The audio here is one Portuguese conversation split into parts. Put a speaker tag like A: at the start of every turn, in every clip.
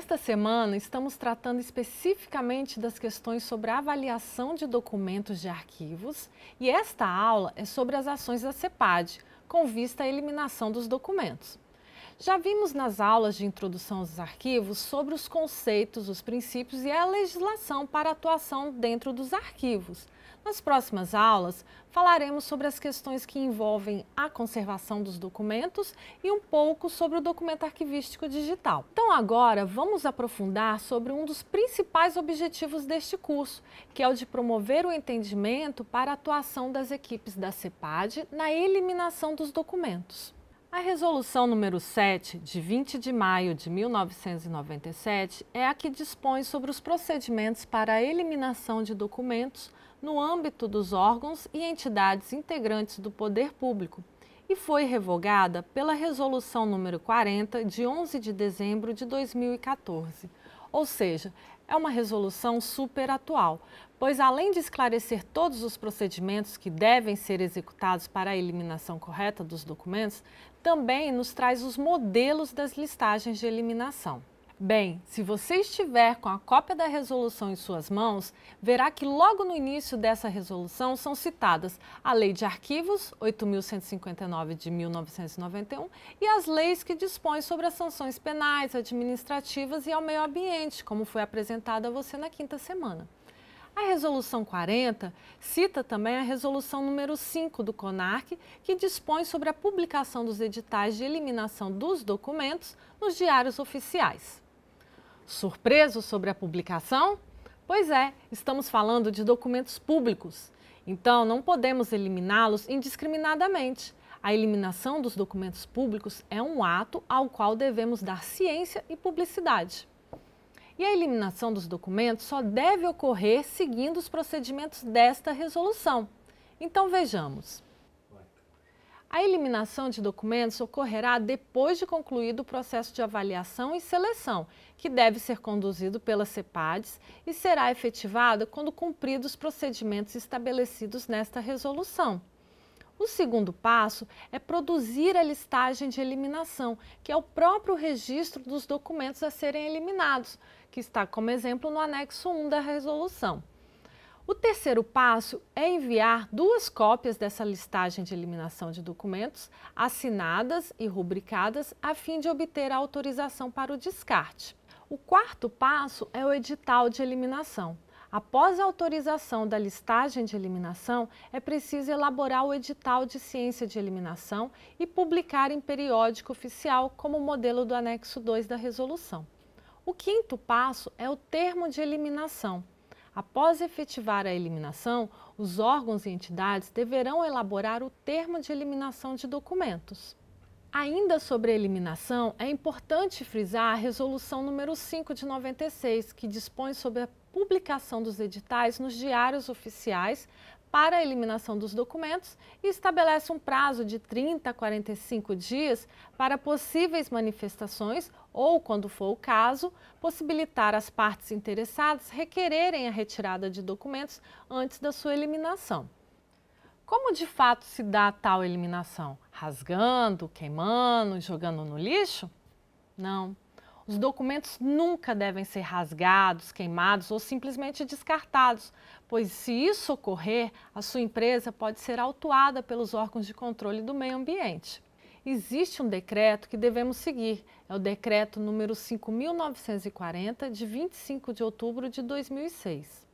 A: Esta semana estamos tratando especificamente das questões sobre a avaliação de documentos de arquivos e esta aula é sobre as ações da CEPAD, com vista à eliminação dos documentos. Já vimos nas aulas de introdução aos arquivos sobre os conceitos, os princípios e a legislação para atuação dentro dos arquivos. Nas próximas aulas, falaremos sobre as questões que envolvem a conservação dos documentos e um pouco sobre o documento arquivístico digital. Então, agora vamos aprofundar sobre um dos principais objetivos deste curso, que é o de promover o entendimento para a atuação das equipes da CEPAD na eliminação dos documentos. A resolução número 7, de 20 de maio de 1997, é a que dispõe sobre os procedimentos para a eliminação de documentos no âmbito dos órgãos e entidades integrantes do poder público e foi revogada pela Resolução número 40 de 11 de dezembro de 2014. Ou seja, é uma resolução super atual, pois além de esclarecer todos os procedimentos que devem ser executados para a eliminação correta dos documentos, também nos traz os modelos das listagens de eliminação. Bem, se você estiver com a cópia da resolução em suas mãos, verá que logo no início dessa resolução são citadas a Lei de Arquivos 8159 de 1991 e as leis que dispõem sobre as sanções penais, administrativas e ao meio ambiente, como foi apresentada a você na quinta semana. A resolução 40 cita também a resolução número 5 do CONARC, que dispõe sobre a publicação dos editais de eliminação dos documentos nos diários oficiais. Surpreso sobre a publicação? Pois é, estamos falando de documentos públicos. Então, não podemos eliminá-los indiscriminadamente. A eliminação dos documentos públicos é um ato ao qual devemos dar ciência e publicidade. E a eliminação dos documentos só deve ocorrer seguindo os procedimentos desta resolução. Então, vejamos. A eliminação de documentos ocorrerá depois de concluído o processo de avaliação e seleção, que deve ser conduzido pela CEPADES e será efetivada quando cumpridos os procedimentos estabelecidos nesta resolução. O segundo passo é produzir a listagem de eliminação, que é o próprio registro dos documentos a serem eliminados, que está como exemplo no anexo 1 da resolução. O terceiro passo é enviar duas cópias dessa listagem de eliminação de documentos assinadas e rubricadas a fim de obter a autorização para o descarte. O quarto passo é o edital de eliminação. Após a autorização da listagem de eliminação, é preciso elaborar o edital de ciência de eliminação e publicar em periódico oficial, como modelo do anexo 2 da resolução. O quinto passo é o termo de eliminação. Após efetivar a eliminação, os órgãos e entidades deverão elaborar o termo de eliminação de documentos. Ainda sobre a eliminação, é importante frisar a resolução número 5 de 96, que dispõe sobre a publicação dos editais nos diários oficiais para a eliminação dos documentos e estabelece um prazo de 30 a 45 dias para possíveis manifestações ou, quando for o caso, possibilitar as partes interessadas requererem a retirada de documentos antes da sua eliminação. Como de fato se dá tal eliminação? Rasgando, queimando, jogando no lixo? Não. Os documentos nunca devem ser rasgados, queimados ou simplesmente descartados, pois se isso ocorrer, a sua empresa pode ser autuada pelos órgãos de controle do meio ambiente existe um decreto que devemos seguir. É o decreto número 5940 de 25 de outubro de 2006.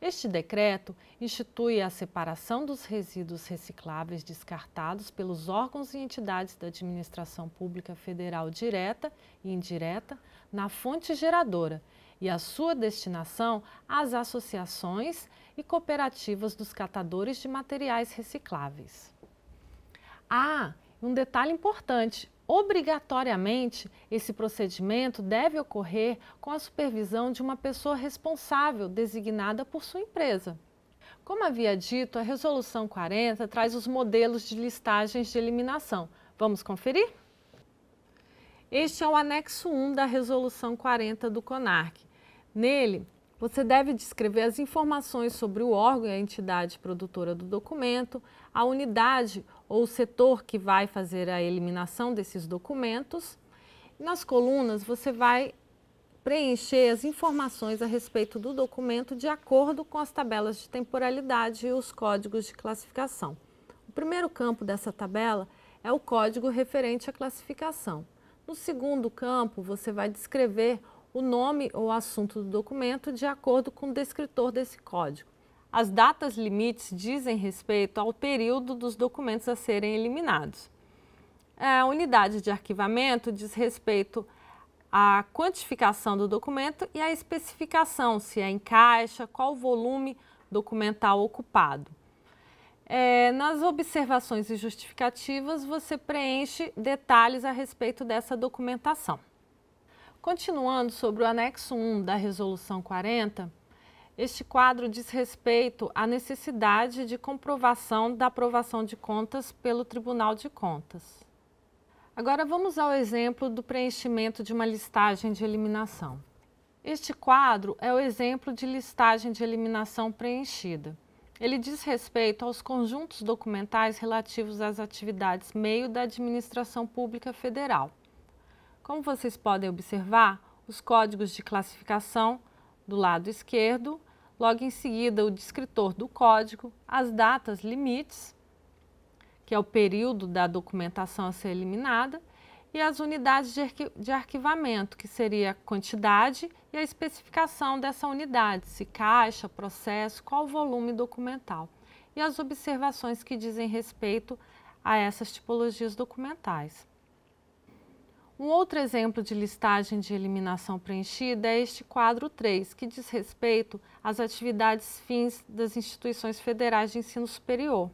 A: Este decreto institui a separação dos resíduos recicláveis descartados pelos órgãos e entidades da administração pública federal direta e indireta na fonte geradora e a sua destinação às associações e cooperativas dos catadores de materiais recicláveis. Há um detalhe importante: obrigatoriamente, esse procedimento deve ocorrer com a supervisão de uma pessoa responsável designada por sua empresa. Como havia dito, a Resolução 40 traz os modelos de listagens de eliminação. Vamos conferir? Este é o anexo 1 da Resolução 40 do CONARC. Nele, você deve descrever as informações sobre o órgão e a entidade produtora do documento, a unidade ou o setor que vai fazer a eliminação desses documentos. Nas colunas, você vai preencher as informações a respeito do documento de acordo com as tabelas de temporalidade e os códigos de classificação. O primeiro campo dessa tabela é o código referente à classificação. No segundo campo, você vai descrever o nome ou assunto do documento de acordo com o descritor desse código. As datas limites dizem respeito ao período dos documentos a serem eliminados. É, a unidade de arquivamento diz respeito à quantificação do documento e à especificação, se é em caixa, qual o volume documental ocupado. É, nas observações e justificativas, você preenche detalhes a respeito dessa documentação. Continuando sobre o anexo 1 da resolução 40, este quadro diz respeito à necessidade de comprovação da aprovação de contas pelo Tribunal de Contas. Agora vamos ao exemplo do preenchimento de uma listagem de eliminação. Este quadro é o exemplo de listagem de eliminação preenchida. Ele diz respeito aos conjuntos documentais relativos às atividades meio da administração pública federal. Como vocês podem observar, os códigos de classificação do lado esquerdo, logo em seguida o descritor do código, as datas limites, que é o período da documentação a ser eliminada, e as unidades de, arquivamento, que seria a quantidade e a especificação dessa unidade, se caixa, processo, qual volume documental, e as observações que dizem respeito a essas tipologias documentais. Um outro exemplo de listagem de eliminação preenchida é este quadro 3, que diz respeito às atividades fins das instituições federais de ensino superior.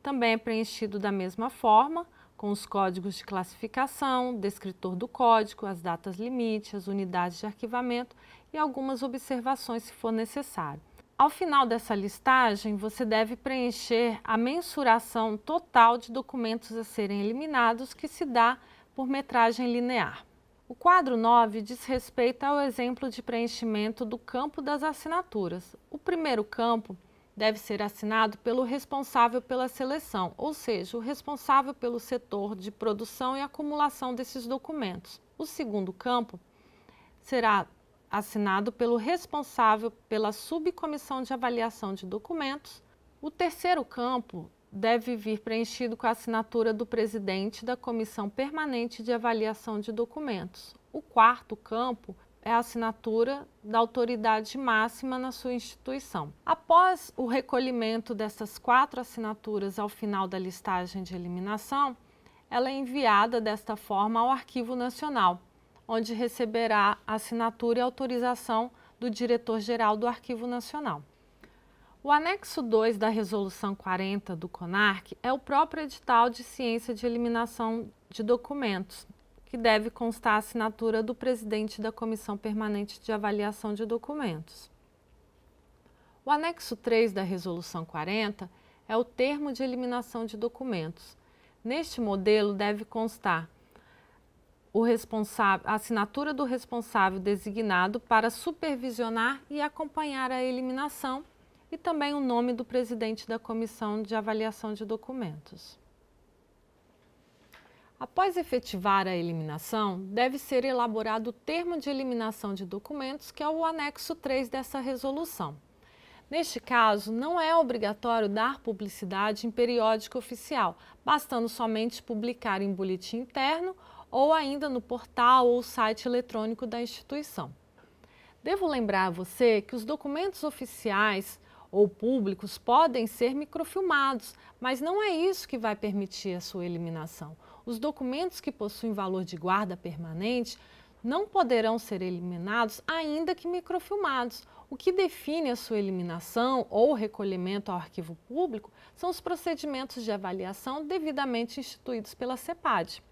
A: Também é preenchido da mesma forma, com os códigos de classificação, descritor do código, as datas limite, as unidades de arquivamento e algumas observações se for necessário. Ao final dessa listagem, você deve preencher a mensuração total de documentos a serem eliminados que se dá por metragem linear. O quadro 9 diz respeito ao exemplo de preenchimento do campo das assinaturas. O primeiro campo deve ser assinado pelo responsável pela seleção, ou seja, o responsável pelo setor de produção e acumulação desses documentos. O segundo campo será assinado pelo responsável pela subcomissão de avaliação de documentos. O terceiro campo deve vir preenchido com a assinatura do presidente da Comissão Permanente de Avaliação de Documentos. O quarto campo é a assinatura da autoridade máxima na sua instituição. Após o recolhimento dessas quatro assinaturas ao final da listagem de eliminação, ela é enviada desta forma ao Arquivo Nacional, onde receberá assinatura e autorização do diretor-geral do Arquivo Nacional. O anexo 2 da Resolução 40 do CONARC é o próprio edital de ciência de eliminação de documentos, que deve constar a assinatura do presidente da Comissão Permanente de Avaliação de Documentos. O anexo 3 da Resolução 40 é o termo de eliminação de documentos. Neste modelo deve constar a assinatura do responsável designado para supervisionar e acompanhar a eliminação e também o nome do presidente da Comissão de Avaliação de Documentos. Após efetivar a eliminação, deve ser elaborado o termo de eliminação de documentos, que é o anexo 3 dessa resolução. Neste caso, não é obrigatório dar publicidade em periódico oficial, bastando somente publicar em boletim interno ou ainda no portal ou site eletrônico da instituição. Devo lembrar a você que os documentos oficiais ou públicos podem ser microfilmados, mas não é isso que vai permitir a sua eliminação. Os documentos que possuem valor de guarda permanente não poderão ser eliminados, ainda que microfilmados. O que define a sua eliminação ou recolhimento ao arquivo público são os procedimentos de avaliação devidamente instituídos pela CEPAD.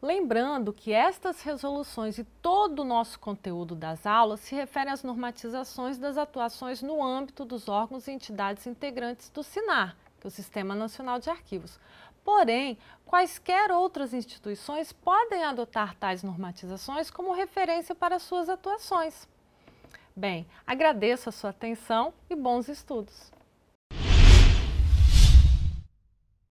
A: Lembrando que estas resoluções e todo o nosso conteúdo das aulas se refere às normatizações das atuações no âmbito dos órgãos e entidades integrantes do SINAR, que é o Sistema Nacional de Arquivos. Porém, quaisquer outras instituições podem adotar tais normatizações como referência para suas atuações. Bem, agradeço a sua atenção e bons estudos!